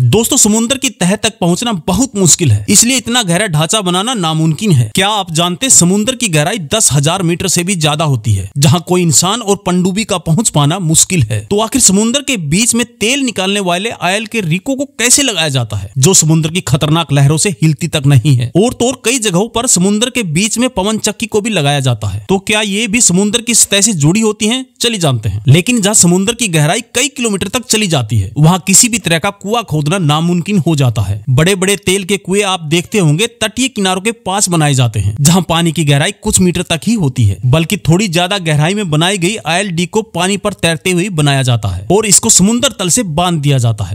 दोस्तों समुद्र की तह तक पहुंचना बहुत मुश्किल है इसलिए इतना गहरा ढांचा बनाना नामुमकिन है क्या आप जानते समुद्र की गहराई दस हजार मीटर से भी ज्यादा होती है जहां कोई इंसान और पंडुबी का पहुंच पाना मुश्किल है तो आखिर समुद्र के बीच में तेल निकालने वाले आयल के रिको को कैसे लगाया जाता है जो समुन्द्र की खतरनाक लहरों से हिलती तक नहीं है और तो और कई जगहों पर समुद्र के बीच में पवन चक्की को भी लगाया जाता है तो क्या ये भी समुद्र की सतह से जुड़ी होती है चली जानते हैं लेकिन जहाँ समुद्र की गहराई कई किलोमीटर तक चली जाती है वहाँ किसी भी तरह का कुआ खोदना नामुमकिन हो जाता है बड़े बड़े तेल के कुएं आप देखते होंगे तटीय किनारों के पास बनाए जाते हैं जहाँ पानी की गहराई कुछ मीटर तक ही होती है बल्कि थोड़ी ज्यादा गहराई में बनाई गई आयल को पानी पर तैरते हुए बनाया जाता है और इसको समुन्द्र तल से बांध दिया जाता है